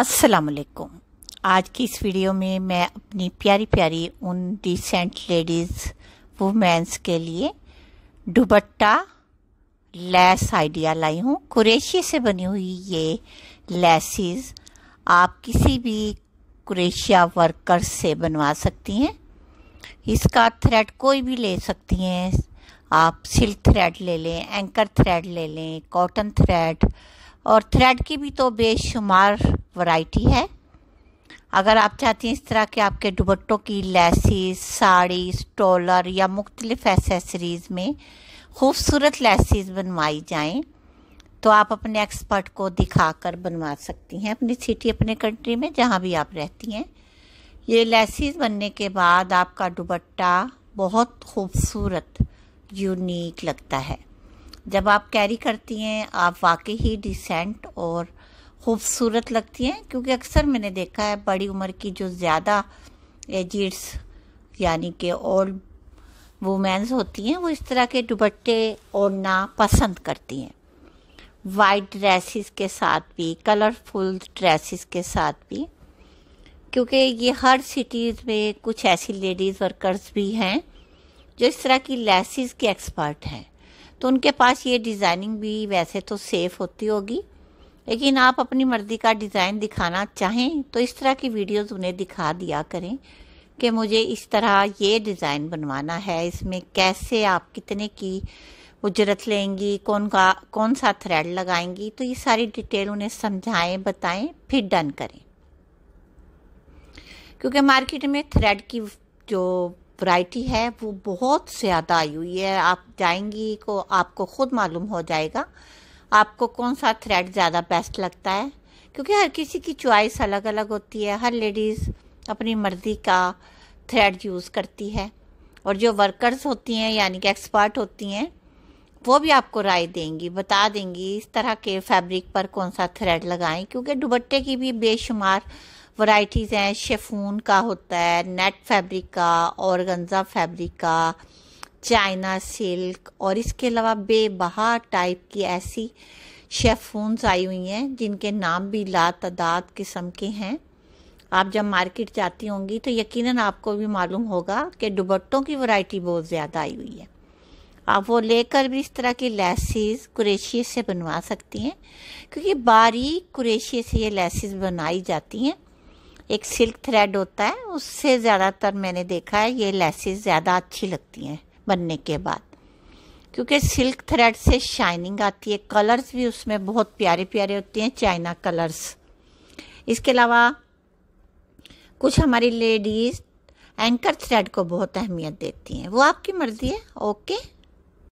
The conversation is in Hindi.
असलकुम आज की इस वीडियो में मैं अपनी प्यारी प्यारी उन डिसेंट लेडीज़ वुमेंस के लिए दुबट्टा लेस आइडिया लाई हूँ कुरेशिया से बनी हुई ये लेसिस आप किसी भी कुरेशिया वर्कर से बनवा सकती हैं इसका थ्रेड कोई भी ले सकती हैं आप सिल्क थ्रेड ले लें एंकर थ्रेड ले लें कॉटन थ्रेड और थ्रेड की भी तो बेशुमार वैरायटी है अगर आप चाहती हैं इस तरह के आपके दुबट्टों की लेसिस साड़ी स्टॉलर या मुख्तलिफ एसेसरीज़ में खूबसूरत लेसिस बनवाई जाएं तो आप अपने एक्सपर्ट को दिखाकर बनवा सकती हैं अपनी सिटी अपने कंट्री में जहाँ भी आप रहती हैं ये लेसिस बनने के बाद आपका दुबट्टा बहुत खूबसूरत यूनिक लगता है जब आप कैरी करती हैं आप वाकई ही डिसेंट और खूबसूरत लगती हैं क्योंकि अक्सर मैंने देखा है बड़ी उम्र की जो ज़्यादा एजिड्स यानी कि ओल्ड वुमेंस होती हैं वो इस तरह के दुपट्टे ओढ़ना पसंद करती हैं वाइट ड्रेसिस के साथ भी कलरफुल ड्रेसिस के साथ भी क्योंकि ये हर सिटीज़ में कुछ ऐसी लेडीज़ वर्कर्स भी हैं जो इस तरह की लेसिस के एक्सपर्ट हैं तो उनके पास ये डिज़ाइनिंग भी वैसे तो सेफ़ होती होगी लेकिन आप अपनी मर्जी का डिज़ाइन दिखाना चाहें तो इस तरह की वीडियोस उन्हें दिखा दिया करें कि मुझे इस तरह ये डिज़ाइन बनवाना है इसमें कैसे आप कितने की उजरत लेंगी कौन का कौन सा थ्रेड लगाएंगी तो ये सारी डिटेल उन्हें समझाएं बताएं फिर डन करें क्योंकि मार्केट में थ्रेड की जो वैरायटी है वो बहुत ज़्यादा आई हुई है आप जाएंगी को आपको ख़ुद मालूम हो जाएगा आपको कौन सा थ्रेड ज़्यादा बेस्ट लगता है क्योंकि हर किसी की चॉइस अलग अलग होती है हर लेडीज़ अपनी मर्ज़ी का थ्रेड यूज़ करती है और जो वर्कर्स होती हैं यानी कि एक्सपर्ट होती हैं वो भी आपको राय देंगी बता देंगी इस तरह के फैब्रिक पर कौन सा थ्रेड लगाएं क्योंकि दुबट्टे की भी बेशुमार वैरायटीज़ हैं शेफून का होता है नेट फैब्रिक का और गंजा फैब्रिक का चाइना सिल्क और इसके अलावा बेबहार टाइप की ऐसी शेफोन्स आई हुई हैं जिनके नाम भी ला तदाद किस्म के हैं आप जब मार्केट जाती होंगी तो यकीनन आपको भी मालूम होगा कि दुबट्टों की वैरायटी बहुत ज़्यादा आई हुई है आप वो लेकर भी इस तरह की लेसिस कुरेशिये से बनवा सकती हैं क्योंकि बारीक कुरेशिये से ये लेसिस बनाई जाती हैं एक सिल्क थ्रेड होता है उससे ज़्यादातर मैंने देखा है ये लेसिस ज़्यादा अच्छी लगती हैं बनने के बाद क्योंकि सिल्क थ्रेड से शाइनिंग आती है कलर्स भी उसमें बहुत प्यारे प्यारे होते हैं चाइना कलर्स इसके अलावा कुछ हमारी लेडीज़ एंकर थ्रेड को बहुत अहमियत देती हैं वो आपकी मर्ज़ी है ओके